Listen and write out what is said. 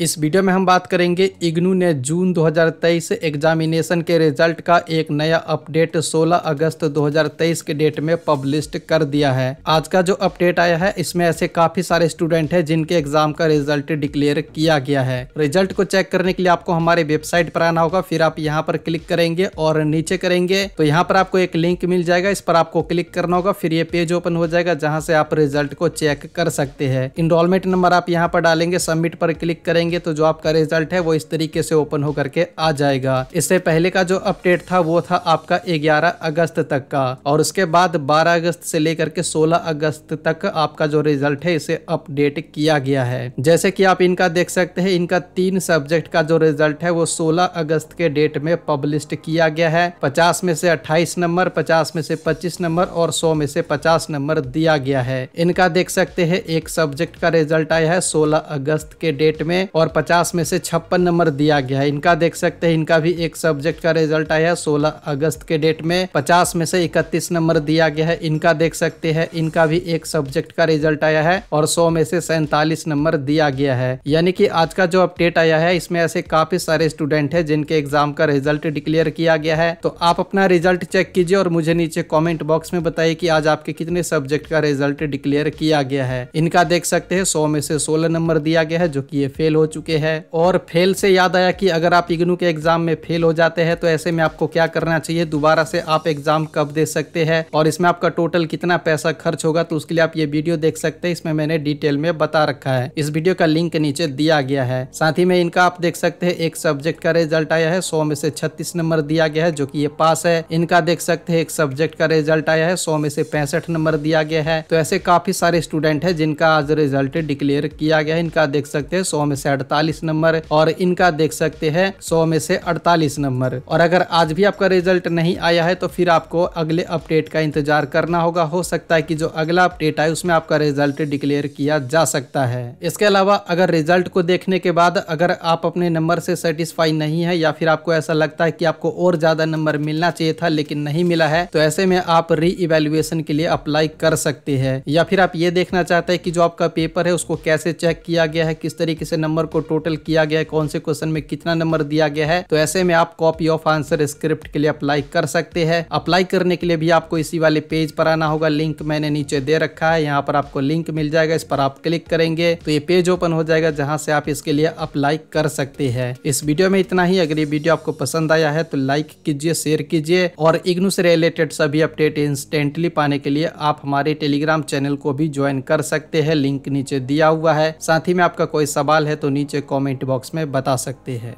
इस वीडियो में हम बात करेंगे इग्नू ने जून 2023 एग्जामिनेशन के रिजल्ट का एक नया अपडेट 16 अगस्त 2023 के डेट में पब्लिश कर दिया है आज का जो अपडेट आया है इसमें ऐसे काफी सारे स्टूडेंट हैं जिनके एग्जाम का रिजल्ट डिक्लेयर किया गया है रिजल्ट को चेक करने के लिए आपको हमारे वेबसाइट पर आना होगा फिर आप यहाँ पर क्लिक करेंगे और नीचे करेंगे तो यहाँ पर आपको एक लिंक मिल जाएगा इस पर आपको क्लिक करना होगा फिर ये पेज ओपन हो जाएगा जहाँ से आप रिजल्ट को चेक कर सकते हैं इनरोलमेंट नंबर आप यहाँ पर डालेंगे सबमिट पर क्लिक करेंगे करेंगे तो जो आपका रिजल्ट है वो इस तरीके से ओपन होकर के आ जाएगा इससे पहले का जो अपडेट था वो था आपका ग्यारह अगस्त तक का और उसके बाद बारह अगस्त से लेकर के सोलह अगस्त तक आपका जो रिजल्ट है इसे अपडेट किया गया है जैसे कि आप इनका देख सकते हैं इनका तीन सब्जेक्ट का जो रिजल्ट है वो 16 अगस्त के डेट में पब्लिश किया गया है 50 में से 28 नंबर 50 में से 25 नंबर और 100 में से 50 नंबर दिया गया है इनका देख सकते हैं एक सब्जेक्ट का रिजल्ट आया है 16 अगस्त के डेट में और 50 में से छप्पन नंबर दिया गया है इनका देख सकते हैं इनका भी एक सब्जेक्ट का रिजल्ट आया सोलह अगस्त के डेट में पचास में से इकतीस नंबर दिया गया है इनका देख सकते हैं इनका भी एक सब्जेक्ट का रिजल्ट आया है और सौ में से सैंतालीस नंबर दिया गया है यानी कि आज का जो अपडेट आया है इसमें ऐसे काफी सारे स्टूडेंट है जिनके एग्जाम का रिजल्ट डिक्लेयर किया गया है तो आप अपना रिजल्ट चेक कीजिए और मुझे नीचे कॉमेंट बॉक्स में बताइए की आज आपके कितने सब्जेक्ट का रिजल्ट डिक्लेयर किया गया है इनका देख सकते हैं सौ में से सोलह नंबर दिया गया है जो की ये फेल हो हो चुके हैं और फेल से याद आया कि अगर आप इग्नू के एग्जाम में फेल हो जाते हैं तो ऐसे में आपको क्या करना चाहिए दोबारा से आप एग्जाम कब दे सकते हैं और इसमें आपका टोटल कितना पैसा खर्च होगा तो उसके लिए आप ये वीडियो देख सकते हैं इसमें मैंने डिटेल में बता रखा है इस वीडियो का लिंक नीचे दिया गया है साथ ही में इनका आप देख सकते हैं एक सब्जेक्ट का रिजल्ट आया है सौ में से छत्तीस नंबर दिया गया है जो की ये पास है इनका देख सकते हैं एक सब्जेक्ट का रिजल्ट आया है सौ में से पैंसठ नंबर दिया गया है तो ऐसे काफी सारे स्टूडेंट है जिनका आज रिजल्ट डिक्लेयर किया गया है इनका देख सकते हैं सौ में से अड़तालीस नंबर और इनका देख सकते हैं सौ में से अड़तालीस नंबर और अगर आज भी आपका रिजल्ट नहीं आया है तो फिर आपको अगले अपडेट का इंतजार करना होगा हो सकता है कि जो अगला अपडेट आए उसमें आपका रिजल्ट डिक्लेयर किया जा सकता है इसके अलावा अगर रिजल्ट को देखने के बाद अगर आप अपने नंबर से सेटिस्फाई नहीं है या फिर आपको ऐसा लगता है कि आपको और ज्यादा नंबर मिलना चाहिए था लेकिन नहीं मिला है तो ऐसे में आप री इवेल्युएशन के लिए अप्लाई कर सकते हैं या फिर आप ये देखना चाहते हैं कि जो आपका पेपर है उसको कैसे चेक किया गया है किस तरीके से नंबर नंबर को टोटल किया गया है कौन से क्वेश्चन में कितना नंबर दिया गया है तो ऐसे में आप कॉपी ऑफ आंसर स्क्रिप्ट के लिए अप्लाई कर सकते हैं अप्लाई करने के लिए भी आपको इसी वाले पेज पर आना होगा लिंक मैंने नीचे दे रखा है यहाँ पर आपको लिंक मिल जाएगा इस पर आप क्लिक करेंगे तो ये पेज ओपन हो जाएगा जहाँ से आप इसके लिए अप्लाई कर सकते हैं इस वीडियो में इतना ही अगर ये वीडियो आपको पसंद आया है तो लाइक कीजिए शेयर कीजिए और इग्नू से रिलेटेड सभी अपडेट इंस्टेंटली पाने के लिए आप हमारे टेलीग्राम चैनल को भी ज्वाइन कर सकते हैं लिंक नीचे दिया हुआ है साथ ही में आपका कोई सवाल है तो नीचे कमेंट बॉक्स में बता सकते हैं